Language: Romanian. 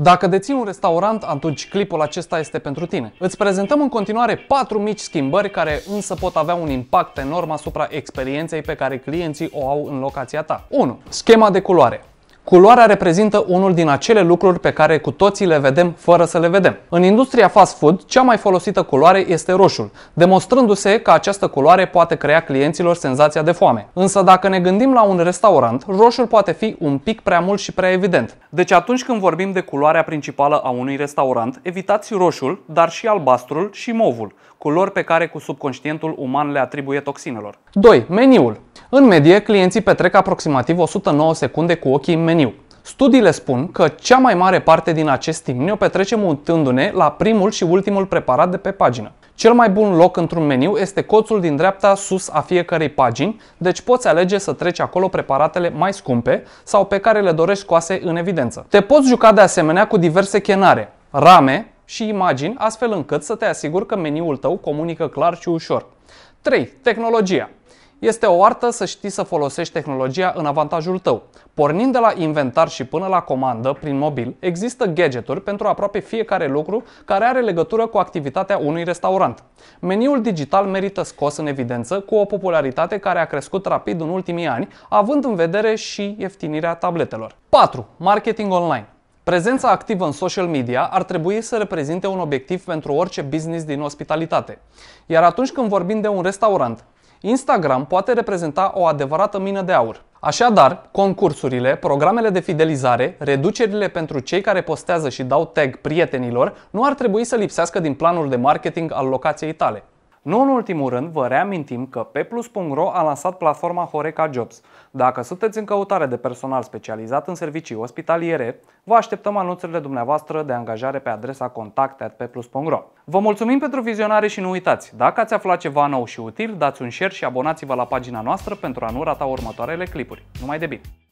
Dacă deții un restaurant, atunci clipul acesta este pentru tine. Îți prezentăm în continuare 4 mici schimbări care însă pot avea un impact enorm asupra experienței pe care clienții o au în locația ta. 1. Schema de culoare. Culoarea reprezintă unul din acele lucruri pe care cu toții le vedem fără să le vedem. În industria fast food, cea mai folosită culoare este roșul, demonstrându-se că această culoare poate crea clienților senzația de foame. Însă dacă ne gândim la un restaurant, roșul poate fi un pic prea mult și prea evident. Deci atunci când vorbim de culoarea principală a unui restaurant, evitați roșul, dar și albastrul și movul, culori pe care cu subconștientul uman le atribuie toxinelor. 2. Meniul. În medie, clienții petrec aproximativ 109 secunde cu ochii în meniu. Studiile spun că cea mai mare parte din acest timp ne-o petrecem uitându-ne la primul și ultimul preparat de pe pagină. Cel mai bun loc într-un meniu este coțul din dreapta sus a fiecărei pagini, deci poți alege să treci acolo preparatele mai scumpe sau pe care le dorești scoase în evidență. Te poți juca de asemenea cu diverse chenare, rame și imagini, astfel încât să te asiguri că meniul tău comunică clar și ușor. 3. Tehnologia este o artă să știi să folosești tehnologia în avantajul tău. Pornind de la inventar și până la comandă prin mobil, există gadgeturi pentru aproape fiecare lucru care are legătură cu activitatea unui restaurant. Meniul digital merită scos în evidență cu o popularitate care a crescut rapid în ultimii ani, având în vedere și ieftinirea tabletelor. 4. Marketing online. Prezența activă în social media ar trebui să reprezinte un obiectiv pentru orice business din ospitalitate. Iar atunci când vorbim de un restaurant, Instagram poate reprezenta o adevărată mină de aur. Așadar, concursurile, programele de fidelizare, reducerile pentru cei care postează și dau tag prietenilor nu ar trebui să lipsească din planul de marketing al locației tale. Nu în ultimul rând, vă reamintim că peplus.ro a lansat platforma Horeca Jobs. Dacă sunteți în căutare de personal specializat în servicii ospitaliere, vă așteptăm anunțurile dumneavoastră de angajare pe adresa contacte@peplus.ro. Vă mulțumim pentru vizionare și nu uitați, dacă ați aflat ceva nou și util, dați un share și abonați-vă la pagina noastră pentru a nu rata următoarele clipuri. Numai de bine!